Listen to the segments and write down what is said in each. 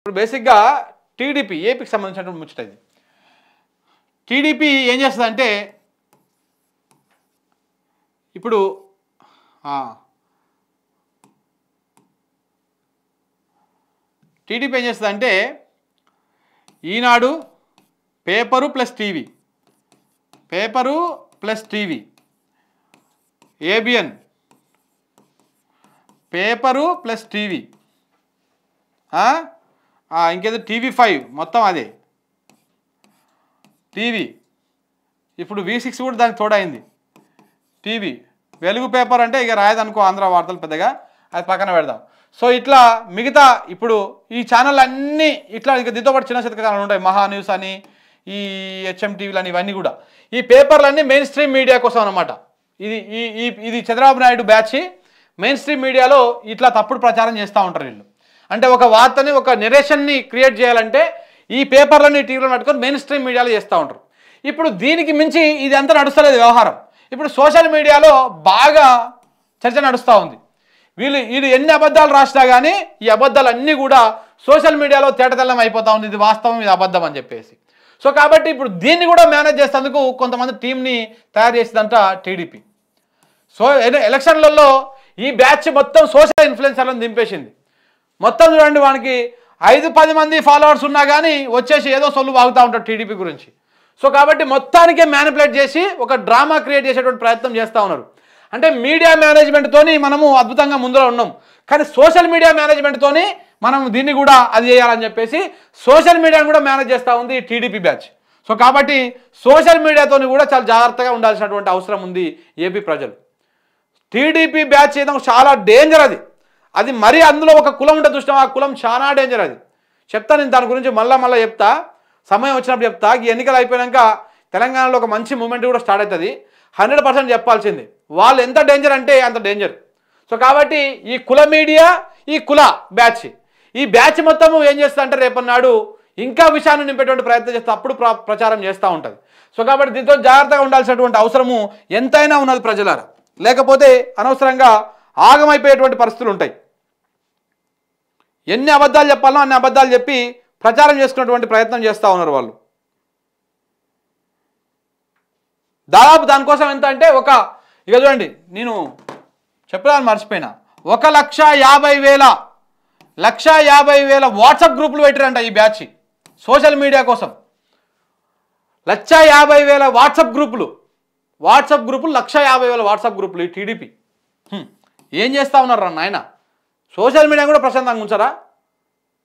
ఇప్పుడు బేసిక్గా టీడీపీ ఏపీకి సంబంధించినటువంటి ముచ్చట ఇది టీడీపీ ఏం చేస్తుందంటే ఇప్పుడు టీడీపీ ఏం చేస్తుందంటే Eenadu paper plus TV paper plus TV ABN paper plus TV ఇంకేదో టీవీ ఫైవ్ మొత్తం అదే టీవీ ఇప్పుడు వి సిక్స్ కూడా దానికి తోడైంది టీవీ వెలుగు పేపర్ అంటే ఇక రాయదనుకో ఆంధ్ర వార్తలు పెద్దగా అది పక్కన పెడదాం సో ఇట్లా మిగతా ఇప్పుడు ఈ ఛానల్ అన్నీ ఇట్లా ఇక దీంతో పాటు చిన్న చితక ఉంటాయి మహా న్యూస్ అని ఈ హెచ్ఎం టీవీలు అని ఇవన్నీ కూడా ఈ పేపర్లన్నీ మెయిన్ స్ట్రీమ్ మీడియా కోసం అనమాట ఇది ఈ ఇది Chandrababu Naidu batch mainstream మీడియాలో ఇట్లా తప్పుడు ప్రచారం చేస్తూ ఉంటారు వీళ్ళు అంటే ఒక వార్తని ఒక నెరేషన్ని క్రియేట్ చేయాలంటే ఈ పేపర్లను టీవీలో పట్టుకొని మెయిన్ స్ట్రీమ్ మీడియాలో చేస్తూ ఉంటారు ఇప్పుడు దీనికి మించి ఇది అంతా నడుస్తలేదు వ్యవహారం ఇప్పుడు సోషల్ మీడియాలో బాగా చర్చ నడుస్తూ ఉంది వీళ్ళు వీళ్ళు ఎన్ని అబద్ధాలు రాసినా కానీ ఈ అబద్ధాలన్నీ కూడా సోషల్ మీడియాలో తేటతెల్లం అయిపోతూ ఉంది ఇది వాస్తవం ఇది అబద్ధం అని చెప్పేసి సో కాబట్టి ఇప్పుడు దీన్ని కూడా మేనేజ్ చేసేందుకు కొంతమంది టీంని తయారు చేసిందంట టీడీపీ సో ఎలక్షన్లలో ఈ బ్యాచ్ మొత్తం సోషల్ ఇన్ఫ్లుయెన్సర్లను దింపేసింది మొత్తం చూడండి వానికి ఐదు పది మంది ఫాలోవర్స్ ఉన్నా కానీ వచ్చేసి ఏదో సొల్లు వాగుతూ ఉంటాడు టీడీపీ గురించి సో కాబట్టి మొత్తానికే మ్యానిపులేట్ చేసి ఒక డ్రామా క్రియేట్ చేసేటువంటి ప్రయత్నం చేస్తూ ఉన్నారు అంటే మీడియా మేనేజ్మెంట్తోని మనము అద్భుతంగా ముందులో ఉన్నాం కానీ సోషల్ మీడియా మేనేజ్మెంట్తోని మనం దీన్ని కూడా అది చేయాలని చెప్పేసి సోషల్ మీడియాను కూడా మేనేజ్ చేస్తూ ఉంది టీడీపీ బ్యాచ్ సో కాబట్టి సోషల్ మీడియాతో కూడా చాలా జాగ్రత్తగా ఉండాల్సినటువంటి అవసరం ఉంది ఏపీ ప్రజలు టీడీపీ బ్యాచ్ ఏదో చాలా డేంజర్ అది అది మరీ అందులో ఒక కులం ఉంటే దృష్టం ఆ కులం చాలా డేంజర్ అది చెప్తా నేను దాని గురించి మళ్ళీ మళ్ళీ చెప్తా సమయం వచ్చినప్పుడు చెప్తా ఈ ఎన్నికలు అయిపోయాక తెలంగాణలో ఒక మంచి మూమెంట్ కూడా స్టార్ట్ అవుతుంది హండ్రెడ్ పర్సెంట్ చెప్పాల్సింది వాళ్ళు ఎంత డేంజర్ అంటే అంత డేంజర్ సో కాబట్టి ఈ కుల మీడియా ఈ కుల బ్యాచ్ ఈ బ్యాచ్ మొత్తము ఏం చేస్తా అంటే రేపన్నాడు ఇంకా విషయాన్ని నింపేటువంటి ప్రయత్నం చేస్తే అప్పుడు ప్రచారం చేస్తూ ఉంటుంది సో కాబట్టి దీంతో జాగ్రత్తగా ఉండాల్సినటువంటి అవసరము ఎంతైనా ఉన్నది ప్రజల లేకపోతే అనవసరంగా ఆగమైపోయేటువంటి పరిస్థితులు ఉంటాయి ఎన్ని అబద్ధాలు చెప్పాలో అన్ని అబద్ధాలు చెప్పి ప్రచారం చేసుకున్నటువంటి ప్రయత్నం చేస్తూ ఉన్నారు వాళ్ళు దాదాపు దానికోసం ఎంత అంటే ఒక ఇక చూడండి నేను చెప్పడానికి మర్చిపోయినా ఒక లక్ష యాభై వేల లక్ష యాభై వేల వాట్సాప్ గ్రూపులు పెట్టారంట ఈ బ్యాచ్ సోషల్ మీడియా కోసం లక్ష యాభై వేల వాట్సాప్ గ్రూపులు వాట్సాప్ గ్రూపులు లక్ష యాభై వేల వాట్సాప్ గ్రూపులు ఈ టీడీపీ ఏం చేస్తా ఉన్నారు నాయన సోషల్ మీడియా కూడా ప్రశాంతంగా ఉంచరా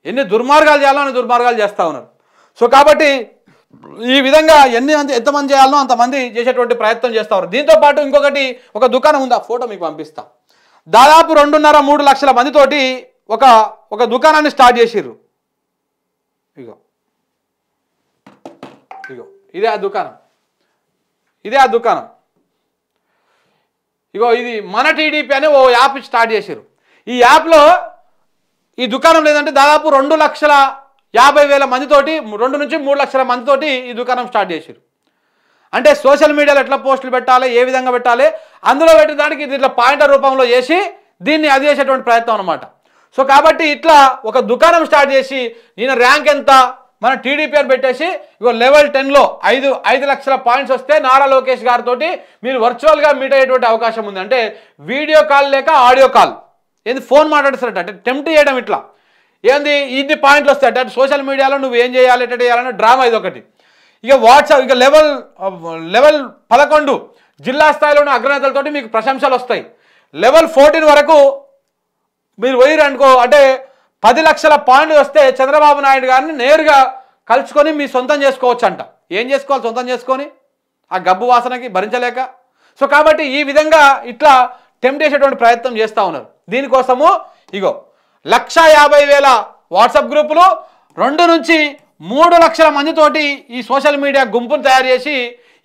ఎన్ని దుర్మార్గాలు చేయాలో అని దుర్మార్గాలు చేస్తూ ఉన్నారు సో కాబట్టి ఈ విధంగా ఎన్ని ఎంతమంది చేయాలనో అంతమంది చేసేటువంటి ప్రయత్నం చేస్తూ ఉన్నారు దీంతో పాటు ఇంకొకటి ఒక దుకాణం ఉందా ఫోటో మీకు పంపిస్తాం దాదాపు రెండున్నర మూడు లక్షల మందితోటి ఒక ఒక దుకాణాన్ని స్టార్ట్ చేసిర్రు ఇగో ఇగో ఇదే ఆ దుకాణం ఇదే ఆ దుకాణం ఇగో ఇది మన టీడీపీ అని ఓ యాప్ స్టార్ట్ చేసిరు ఈ యాప్లో ఈ దుకాణం లేదంటే దాదాపు రెండు లక్షల యాభై వేల మందితోటి రెండు నుంచి మూడు లక్షల మందితోటి ఈ దుకాణం స్టార్ట్ చేశారు అంటే సోషల్ మీడియాలో ఎట్లా పోస్టులు పెట్టాలి ఏ విధంగా పెట్టాలి అందులో పెట్టిన దానికి ఇట్లా పాయింటర్ రూపంలో చేసి దీన్ని అది చేసేటువంటి ప్రయత్నం అనమాట సో కాబట్టి ఇట్లా ఒక దుకాణం స్టార్ట్ చేసి నేను ర్యాంక్ ఎంత మన టీడీపీ అని పెట్టేసి ఇగో లెవెల్ టెన్లో ఐదు ఐదు లక్షల పాయింట్స్ వస్తే నారా లోకేష్ గారితో మీరు వర్చువల్గా మీట్ అయ్యేటువంటి అవకాశం ఉంది అంటే వీడియో కాల్ లేక ఆడియో కాల్ ఏంది ఫోన్ మాట్లాడుతున్నట్టు అంటే టెంప్ట్ చేయడం ఇట్లా ఏంది ఇన్ని పాయింట్లు వస్తాయట అంటే సోషల్ మీడియాలో నువ్వు ఏం చేయాలి ఎట్ట చేయాలని డ్రామా ఇది ఒకటి ఇక వాట్సాప్ ఇక లెవెల్ లెవెల్ పదకొండు జిల్లా స్థాయిలోని అగ్రనేతలతో మీకు ప్రశంసలు వస్తాయి లెవెల్ ఫోర్టీన్ వరకు మీరు పోయిరు అనుకో అంటే పది లక్షల పాయింట్లు వస్తే చంద్రబాబు నాయుడు గారిని నేరుగా కలుసుకొని మీ సొంతం చేసుకోవచ్చు అంట ఏం చేసుకోవాలి సొంతం చేసుకొని ఆ గబ్బు వాసనకి భరించలేక సో కాబట్టి ఈ విధంగా ఇట్లా తెంపేసేటువంటి ప్రయత్నం చేస్తూ ఉన్నారు దీనికోసము ఇగో లక్ష యాభై వేల వాట్సాప్ గ్రూపులు రెండు నుంచి మూడు లక్షల మందితోటి ఈ సోషల్ మీడియా గుంపును తయారు చేసి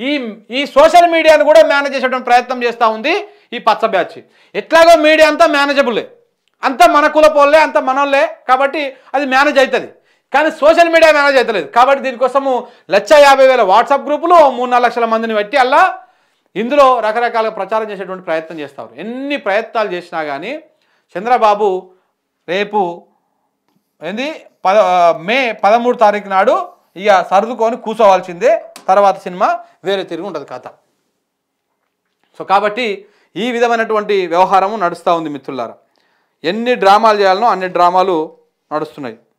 ఈ ఈ సోషల్ మీడియాను కూడా మేనేజ్ చేసేటువంటి ప్రయత్నం చేస్తూ ఉంది ఈ పచ్చ బ్యాచ్ ఎట్లాగో మీడియా అంతా మేనేజబుల్లే అంతా మన కులపోళ్ళే అంత మనోళ్ళే కాబట్టి అది మేనేజ్ అవుతుంది కానీ సోషల్ మీడియా మేనేజ్ అవుతలేదు కాబట్టి దీనికోసము లక్ష యాభై వేల వాట్సాప్ గ్రూపులు మూడు నాలుగు లక్షల మందిని పెట్టి అలా ఇందులో రకరకాలుగా ప్రచారం చేసేటువంటి ప్రయత్నం చేస్తారు ఎన్ని ప్రయత్నాలు చేసినా కానీ చంద్రబాబు రేపు ఏంది పద మే పదమూడు తారీఖు నాడు ఇక సర్దుకొని కూర్చోవాల్సిందే తర్వాత సినిమా వేరే తిరిగి ఉంటుంది కథ సో కాబట్టి ఈ విధమైనటువంటి వ్యవహారము నడుస్తూ ఉంది మిత్రులారా ఎన్ని డ్రామాలు చేయాలనో అన్ని డ్రామాలు నడుస్తున్నాయి